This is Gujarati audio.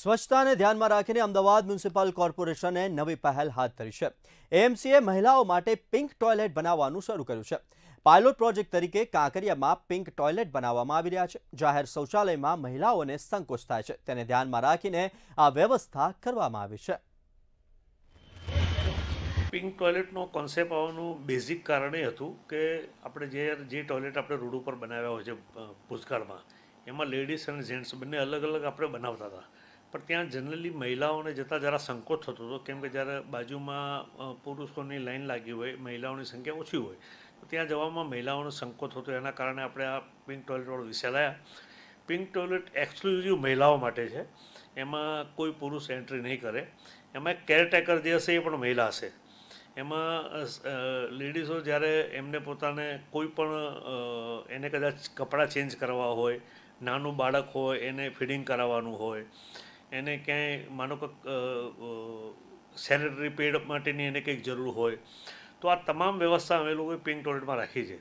સ્વચ્છતાને ધ્યાનમાં રાખીને અમદાવાદ મ્યુનિસિપલ કોર્પોરેશને નવી પહેલ હાથ ધરી છે એએમસીએ મહિલાઓ માટે પિંક ટોયલેટ બનાવવાનું શરૂ કર્યું છે પાયલોટ પ્રોજેક્ટ તરીકે કાંકરિયામાં પિંક ટોયલેટ બનાવવામાં આવી રહ્યા છે જાહેર શૌચાલયમાં મહિલાઓને સંકોચ થાય છે તેને ધ્યાનમાં રાખીને આ વ્યવસ્થા કરવામાં આવી છે પિંક ટોયલેટનો કોન્સેપ્ટ આવવાનું બેઝિક કારણ એ હતું કે આપણે જે જે ટોયલેટ આપણે રોડ ઉપર બનાવ્યા હોય છે ભૂતકાળમાં એમાં લેડીઝ અને જેન્ટ્સ બંને અલગ અલગ આપણે બનાવતા હતા પણ ત્યાં જનરલી મહિલાઓને જતાં જરા સંકોચ થતો હતો કેમ કે જ્યારે બાજુમાં પુરુષોની લાઈન લાગી હોય મહિલાઓની સંખ્યા ઓછી હોય તો ત્યાં જવામાં મહિલાઓનો સંકોચ હતો એના કારણે આપણે આ પિંક ટોયલેટવાળો વિષય લાવ્યા પિંક ટોયલેટ એક્સક્લુઝિવ મહિલાઓ માટે છે એમાં કોઈ પુરુષ એન્ટ્રી નહીં કરે એમાં કેરટેકર જે હશે એ પણ મહિલા હશે એમાં લેડીઝો જ્યારે એમને પોતાને કોઈ પણ એને કદાચ કપડાં ચેન્જ કરવા હોય નાનું બાળક હોય એને ફીડિંગ કરાવવાનું હોય એને ક્યાંય માનો કે સેનેટરી પેડ માટેની એને કંઈક જરૂર હોય તો આ તમામ વ્યવસ્થા અમે લોકોએ પિંક ટોયલેટમાં રાખી છે